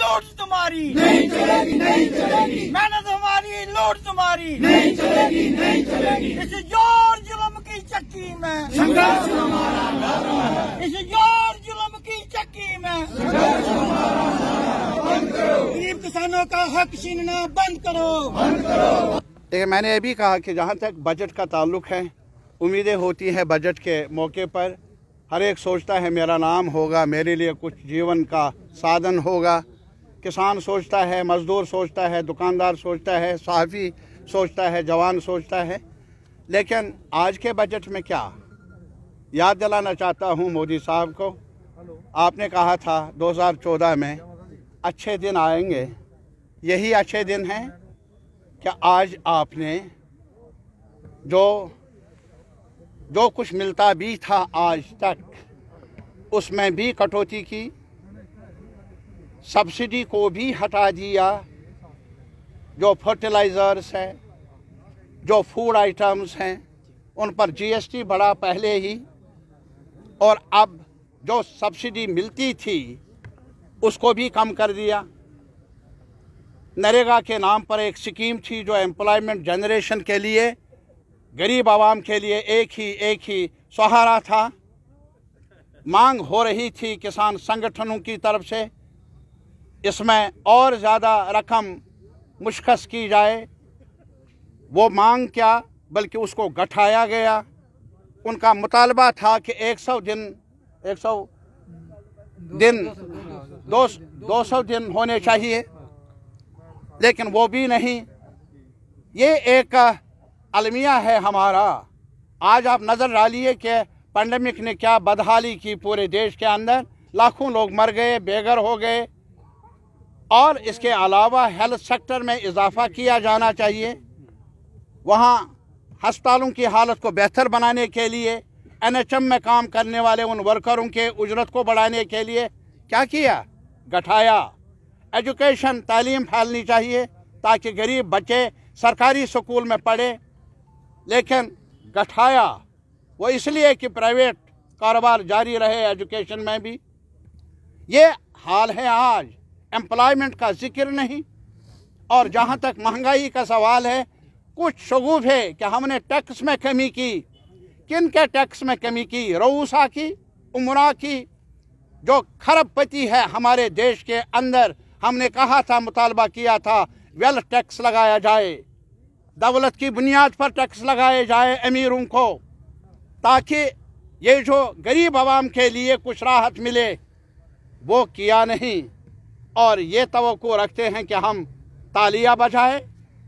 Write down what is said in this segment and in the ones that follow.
लूट तुम्हारी नहीं चलेगी नहीं चलेगी मैंने तुम्हारी लूट तुम्हारी नहीं चलेगी नहीं चलेगी इस जोर जुलम की चक्की में संघर्ष हमारा नारा है इस जोर जुलम की चक्की में संघर्ष हमारा बंद करो किसानों का हक छीनना बंद करो बंद करो देखिए मैंने ये भी कहा कि जहाँ तक बजट का ताल्लुक है उम्मीदें होती हैं बजट के मौके पर हर एक सोचता है मेरा नाम होगा मेरे लिए कुछ जीवन का साधन होगा किसान सोचता है मज़दूर सोचता है दुकानदार सोचता है सहाफ़ी सोचता है जवान सोचता है लेकिन आज के बजट में क्या याद दिलाना चाहता हूं मोदी साहब को आपने कहा था 2014 में अच्छे दिन आएंगे यही अच्छे दिन हैं कि आज आपने जो जो कुछ मिलता भी था आज तक उसमें भी कटौती की सब्सिडी को भी हटा दिया जो फर्टिलाइज़र्स हैं जो फूड आइटम्स हैं उन पर जीएसटी बढ़ा पहले ही और अब जो सब्सिडी मिलती थी उसको भी कम कर दिया नरेगा के नाम पर एक स्कीम थी जो एम्प्लॉयमेंट जनरेशन के लिए गरीब आवाम के लिए एक ही एक ही सहारा था मांग हो रही थी किसान संगठनों की तरफ से इसमें और ज़्यादा रकम मुशखस की जाए वो मांग क्या बल्कि उसको गठाया गया उनका मुतालबा था कि 100 दिन 100 दिन दो दो सौ दिन होने चाहिए लेकिन वो भी नहीं ये एक अलमिया है हमारा आज आप नज़र डालिए कि पेंडेमिक ने क्या बदहाली की पूरे देश के अंदर लाखों लोग मर गए बेघर हो गए और इसके अलावा हेल्थ सेक्टर में इजाफा किया जाना चाहिए वहाँ हस्पतालों की हालत को बेहतर बनाने के लिए एनएचएम में काम करने वाले उन वर्करों के उजरत को बढ़ाने के लिए क्या किया गठाया एजुकेशन तालीम फैलनी चाहिए ताकि गरीब बच्चे सरकारी स्कूल में पढ़े लेकिन गठाया वो इसलिए कि प्राइवेट कारोबार जारी रहे एजुकेशन में भी ये हाल है आज एम्प्लॉयमेंट का जिक्र नहीं और जहाँ तक महंगाई का सवाल है कुछ शगूफ है कि हमने टैक्स में कमी की किन के टैक्स में कमी की रऊसा की उमरा की जो खरबपति है हमारे देश के अंदर हमने कहा था मुतालबा किया था वेल्थ टैक्स लगाया जाए दौलत की बुनियाद पर टैक्स लगाए जाए अमीरों को ताकि ये जो गरीब आवाम के लिए कुछ राहत मिले वो किया नहीं और ये तो रखते हैं कि हम तालियां बजाएं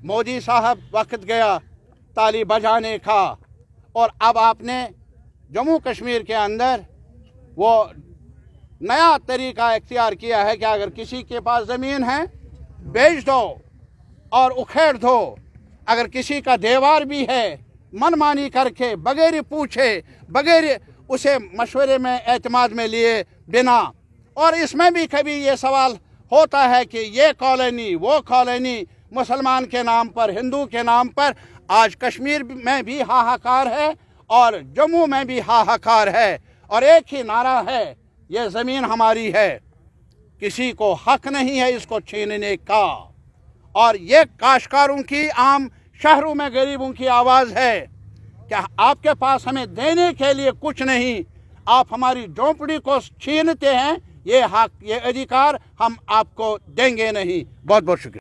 मोदी साहब वक्त गया ताली बजाने का और अब आपने जम्मू कश्मीर के अंदर वो नया तरीका इख्तियार किया है कि अगर किसी के पास ज़मीन है बेच दो और उखेड़ दो अगर किसी का देवार भी है मनमानी करके बगैर पूछे बगैर उसे मशवरे में एतमाद में लिए बिना और इसमें भी कभी ये सवाल होता है कि ये कॉलोनी वो कॉलोनी मुसलमान के नाम पर हिंदू के नाम पर आज कश्मीर में भी हाहाकार है और जम्मू में भी हाहाकार है और एक ही नारा है ये ज़मीन हमारी है किसी को हक नहीं है इसको छीनने का और ये काशकारों की आम शहरों में गरीबों की आवाज़ है क्या आपके पास हमें देने के लिए कुछ नहीं आप हमारी झोंपड़ी को छीनते हैं ये हक ये अधिकार हम आपको देंगे नहीं बहुत बहुत शुक्रिया